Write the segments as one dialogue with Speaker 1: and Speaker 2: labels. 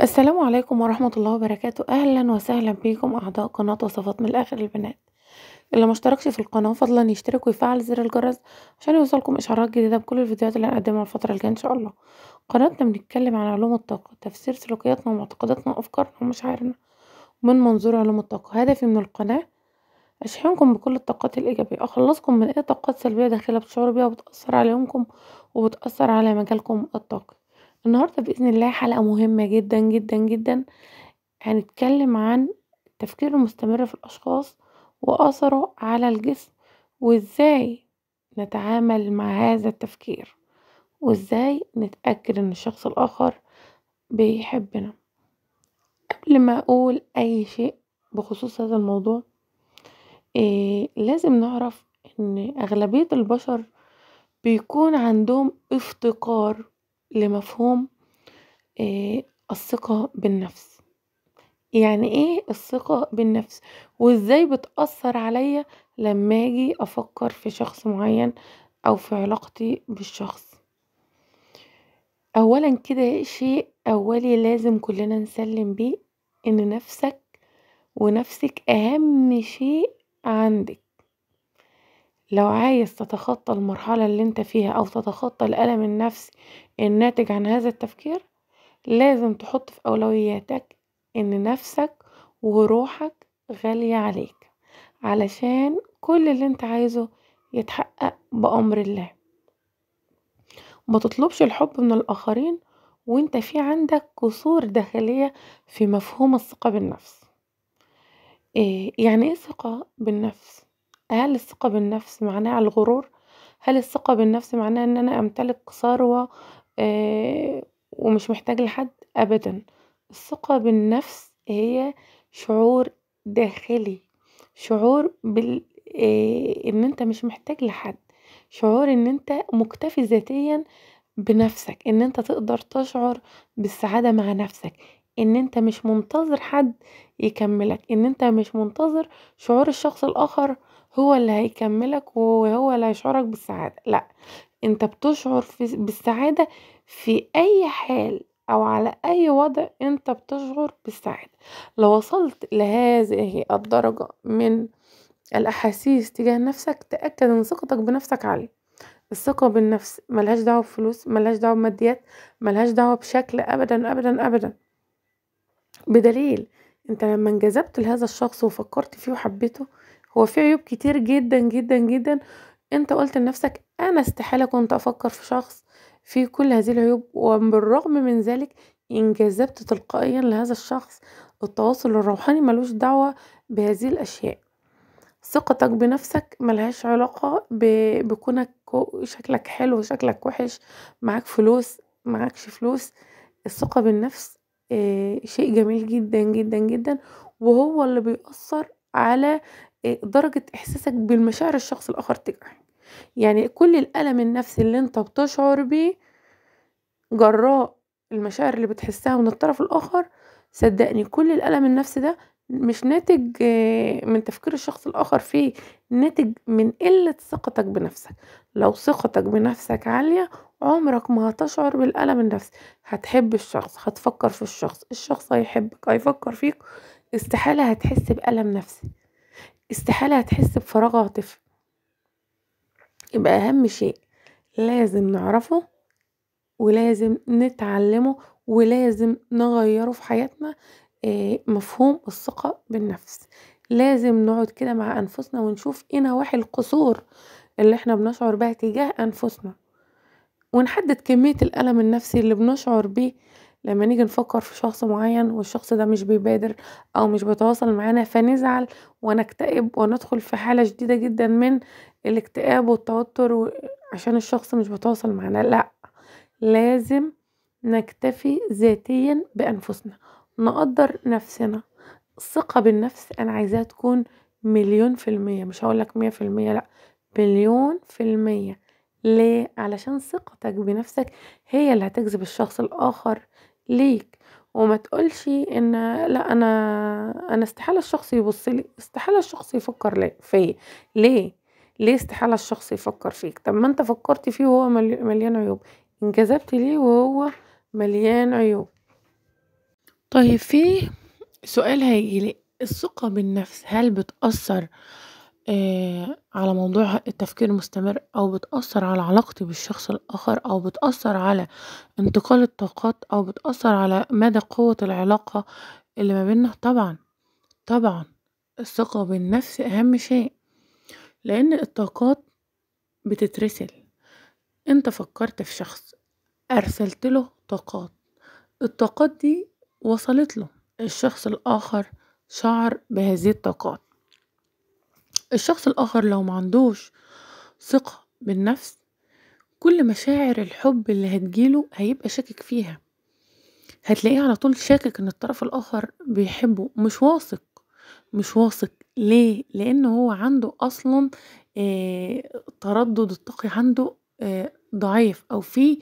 Speaker 1: السلام عليكم ورحمة الله وبركاته أهلا وسهلا بيكم أعضاء قناة وصفات من الآخر البنات اللي مشتركش في القناة فضلا يشترك ويفعل زر الجرس عشان يوصلكم إشعارات جديدة بكل الفيديوهات اللي هنقدمها الفترة الجاية إن شاء الله قناتنا بنتكلم عن علوم الطاقة تفسير سلوكياتنا ومعتقداتنا وأفكارنا ومشاعرنا من منظور علوم الطاقة هدفي من القناة أشحنكم بكل الطاقات الإيجابية أخلصكم من أي طاقات سلبية داخلة بتشعروا بيها وبتأثر على يومكم وبتأثر على مجالكم الطاقي النهارده بإذن الله حلقة مهمة جدا جدا جدا هنتكلم عن التفكير المستمر في الأشخاص وأثره على الجسم وإزاي نتعامل مع هذا التفكير وإزاي نتأكد إن الشخص الآخر بيحبنا قبل ما أقول أي شيء بخصوص هذا الموضوع إيه لازم نعرف إن أغلبية البشر بيكون عندهم افتقار لمفهوم آه، الثقة بالنفس يعني ايه الثقة بالنفس وازاي بتأثر عليا لما اجي افكر في شخص معين او في علاقتي بالشخص اولا كده شيء اولي لازم كلنا نسلم بيه ان نفسك ونفسك اهم شيء عندك لو عايز تتخطى المرحلة اللي انت فيها او تتخطى الالم النفسي الناتج عن هذا التفكير لازم تحط في اولوياتك ان نفسك وروحك غالية عليك علشان كل اللي انت عايزه يتحقق بأمر الله ما تطلبش الحب من الآخرين وانت في عندك قصور داخلية في مفهوم الثقة بالنفس إيه يعني ايه ثقة بالنفس هل الثقة بالنفس معناها الغرور؟ هل الثقة بالنفس معناها إن أنا أمتلك ثروة آه، ومش محتاج لحد؟ أبدا، الثقة بالنفس هي شعور داخلي، شعور بال آه، إن أنت مش محتاج لحد، شعور إن أنت مكتفي ذاتيا بنفسك، إن أنت تقدر تشعر بالسعادة مع نفسك، إن أنت مش منتظر حد يكملك، إن أنت مش منتظر شعور الشخص الآخر هو اللي هيكملك وهو اللي هيشعرك بالسعادة لا انت بتشعر بالسعادة في اي حال او على اي وضع انت بتشعر بالسعادة لو وصلت لهذه الدرجة من الاحاسيس تجاه نفسك تأكد ان ثقتك بنفسك عالية الثقة بالنفس ملهاش دعوة بفلوس ملهاش دعوة بماديات ملهاش دعوة بشكل ابدا ابدا ابدا بدليل انت لما انجذبت لهذا الشخص وفكرت فيه وحبيته هو في عيوب كتير جدا جدا جدا انت قلت لنفسك انا استحالة كنت افكر في شخص في كل هذه العيوب وبالرغم من ذلك انجذبت تلقائيا لهذا الشخص التواصل الروحاني ملوش دعوة بهذه الاشياء ثقتك بنفسك ملهاش علاقة بكونك شكلك حلو شكلك وحش معاك فلوس معاكش فلوس الثقة بالنفس آه، شيء جميل جدا جدا جدا وهو اللي بيأثر على درجة إحساسك بالمشاعر الشخص الآخر تجاهك يعني كل الألم النفسي اللي أنت بتشعر بيه جراء المشاعر اللي بتحسها من الطرف الآخر صدقني كل الألم النفسي ده مش ناتج آه، من تفكير الشخص الآخر فيه ناتج من قلة ثقتك بنفسك لو ثقتك بنفسك عالية عمرك ما هتشعر بالألم النفسي هتحب الشخص هتفكر في الشخص الشخص هيحبك هيفكر فيك استحالة هتحس بألم نفسي استحالة هتحس بفراغ عاطفي يبقى أهم شيء لازم نعرفه ولازم نتعلمه ولازم نغيره في حياتنا آه، مفهوم الثقة بالنفس لازم نقعد كده مع أنفسنا ونشوف ايه نواحي القصور اللي احنا بنشعر بها تجاه أنفسنا ونحدد كمية الألم النفسي اللي بنشعر بيه لما نيجي نفكر في شخص معين والشخص ده مش بيبادر او مش بيتواصل معانا فنزعل ونكتئب وندخل في حالة شديدة جدا من الاكتئاب والتوتر عشان الشخص مش بيتواصل معانا لا لازم نكتفي ذاتيا بانفسنا نقدر نفسنا الثقة بالنفس انا عايزاها تكون مليون في المية مش هقولك مية في المية لأ مليون في المية ليه؟ علشان ثقتك بنفسك هي اللي هتجذب الشخص الآخر ليك وما تقولش ان لا انا انا استحاله الشخص يبص لي استحاله الشخص يفكر فيا ليه ليه استحاله الشخص يفكر فيك طب ما انت فكرت فيه وهو مليان عيوب انجذبت ليه وهو مليان عيوب طيب في سؤال هيجيلي الثقه بالنفس هل بتاثر آه، على موضوع التفكير المستمر أو بتأثر على علاقتي بالشخص الآخر أو بتأثر على انتقال الطاقات أو بتأثر على مدى قوة العلاقة اللي ما بينا طبعا طبعا الثقة بالنفس أهم شيء لأن الطاقات بتترسل انت فكرت في شخص أرسلت له طاقات الطاقات دي وصلت له الشخص الآخر شعر بهذه الطاقات الشخص الآخر لو ما عندوش ثقة بالنفس كل مشاعر الحب اللي هتجيله هيبقى شاكك فيها هتلاقيه على طول شاكك ان الطرف الاخر بيحبه مش واثق مش واثق ليه لان هو عنده اصلا آه تردد الطاقي عنده آه ضعيف او في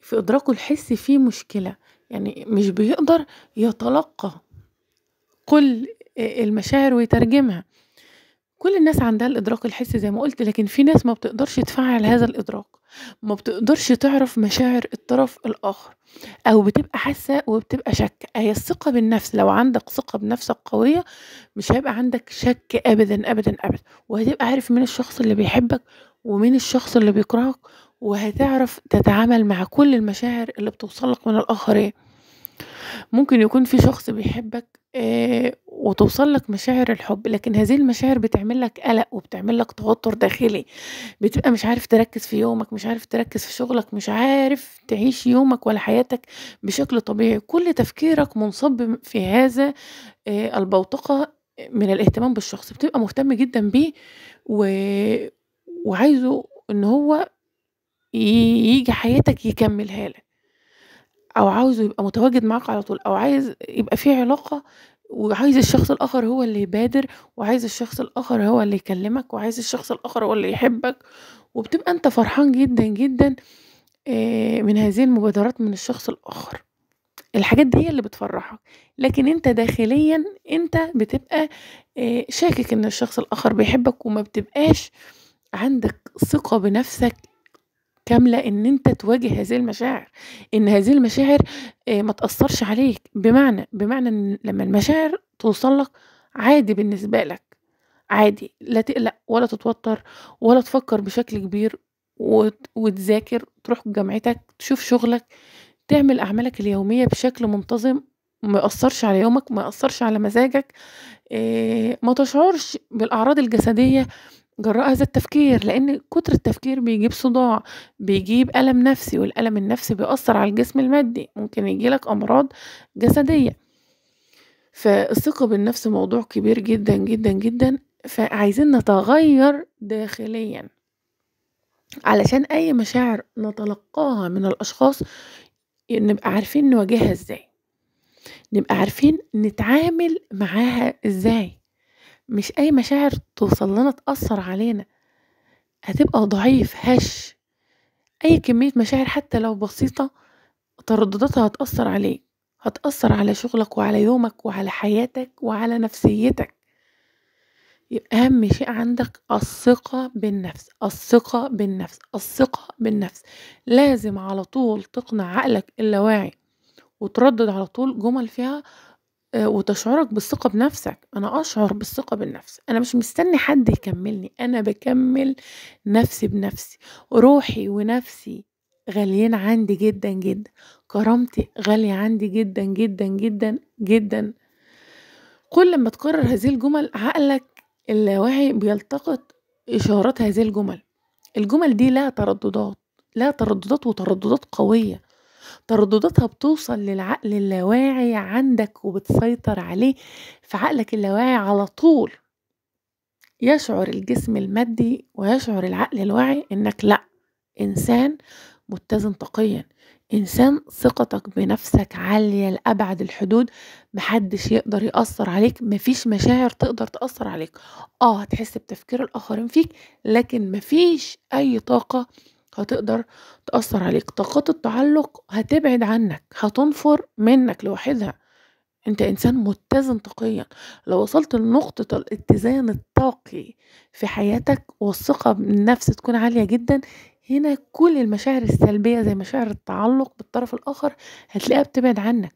Speaker 1: في ادراكه الحسي في مشكله يعني مش بيقدر يتلقى كل آه، المشاعر ويترجمها كل الناس عندها الإدراك الحسي زي ما قلت لكن في ناس ما بتقدرش تفعل هذا الإدراك ما بتقدرش تعرف مشاعر الطرف الآخر أو بتبقى حاسة وبتبقى شك هي الثقة بالنفس لو عندك ثقة بنفسك قوية مش هيبقى عندك شك أبدا أبدا أبدا وهتبقى عارف مين الشخص اللي بيحبك ومين الشخص اللي بيكرهك وهتعرف تتعامل مع كل المشاعر اللي بتوصلك من الآخرين ممكن يكون في شخص بيحبك آه، وتوصل لك مشاعر الحب لكن هذه المشاعر بتعمل لك قلق وبتعمل لك توتر داخلي بتبقى مش عارف تركز في يومك مش عارف تركز في شغلك مش عارف تعيش يومك ولا حياتك بشكل طبيعي كل تفكيرك منصب في هذا آه، البوتقة من الاهتمام بالشخص بتبقى مهتم جدا بيه و... وعايزه ان هو يجي حياتك يكملها لك او عاوزه يبقى متواجد معاك على طول او عايز يبقى في علاقه وعايز الشخص الآخر هو اللي يبادر وعايز الشخص الآخر هو اللي يكلمك وعايز الشخص الآخر هو اللي يحبك وبتبقى أنت فرحان جدا جدا آه، من هذه المبادرات من الشخص الآخر الحاجات دي هي اللي بتفرحك لكن انت داخليا انت بتبقى آه، شاكك ان الشخص الاخر بيحبك وما بتبقاش عندك ثقة بنفسك كاملة ان انت تواجه هذه المشاعر ان هذه المشاعر آه، ما تأثرش عليك بمعنى بمعنى ان لما المشاعر توصل لك عادي بالنسبة لك عادي لا تقلق ولا تتوتر ولا تفكر بشكل كبير وتذاكر تروح جامعتك تشوف شغلك تعمل أعمالك اليومية بشكل منتظم ما يأثرش على يومك ما يأثرش على مزاجك آه، ما تشعرش بالأعراض الجسدية جراء هذا التفكير لأن كتر التفكير بيجيب صداع بيجيب ألم نفسي والألم النفسي بيأثر على الجسم المادي ممكن يجيلك أمراض جسدية فالثقة بالنفس موضوع كبير جدا جدا جدا فعايزين نتغير داخليا علشان أي مشاعر نتلقاها من الأشخاص نبقى عارفين نواجهها ازاي نبقى عارفين نتعامل معاها ازاي مش اي مشاعر توصل لنا تأثر علينا هتبقى ضعيف هش اي كمية مشاعر حتى لو بسيطة تردداتها هتأثر عليك هتأثر على شغلك وعلى يومك وعلى حياتك وعلى نفسيتك أهم شيء عندك الثقة بالنفس الثقة بالنفس الثقة بالنفس لازم على طول تقنع عقلك اللاواعي وتردد على طول جمل فيها آه، وتشعرك بالثقة بنفسك أنا أشعر بالثقة بالنفس أنا مش مستني حد يكملني أنا بكمل نفسي بنفسي روحي ونفسي غاليين عندي جدا جدا كرامتي غالية عندي جدا جدا جدا جدا كل ما تكرر هذه الجمل عقلك اللاواعي بيلتقط إشارات هذه الجمل الجمل دي لها ترددات لها ترددات وترددات قوية تردداتها بتوصل للعقل اللاواعي عندك وبتسيطر عليه في عقلك اللاواعي على طول يشعر الجسم المادي ويشعر العقل الواعي انك لا انسان متزن تقيا انسان ثقتك بنفسك عاليه لابعد الحدود محدش يقدر ياثر عليك مفيش مشاعر تقدر تاثر عليك اه هتحس بتفكير الاخرين فيك لكن مفيش اي طاقه هتقدر تأثر عليك طاقات التعلق هتبعد عنك هتنفر منك لوحدها انت انسان متزن طاقيا لو وصلت لنقطة الاتزان الطاقي في حياتك والثقة بالنفس تكون عالية جدا هنا كل المشاعر السلبية زي مشاعر التعلق بالطرف الآخر هتلاقيها بتبعد عنك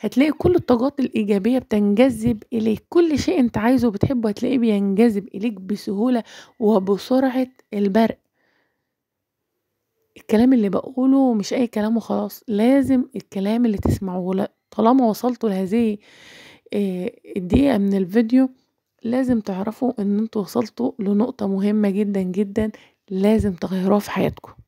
Speaker 1: هتلاقي كل الطاقات الإيجابية بتنجذب إليك كل شيء أنت عايزه وبتحبه هتلاقيه بينجذب إليك بسهولة وبسرعة البرق الكلام اللي بقوله مش اي كلام وخلاص لازم الكلام اللي تسمعوه طالما وصلتوا لهذه الدقيقة من الفيديو لازم تعرفوا ان انتوا وصلتوا لنقطة مهمة جدا جدا لازم تغيروها في حياتكم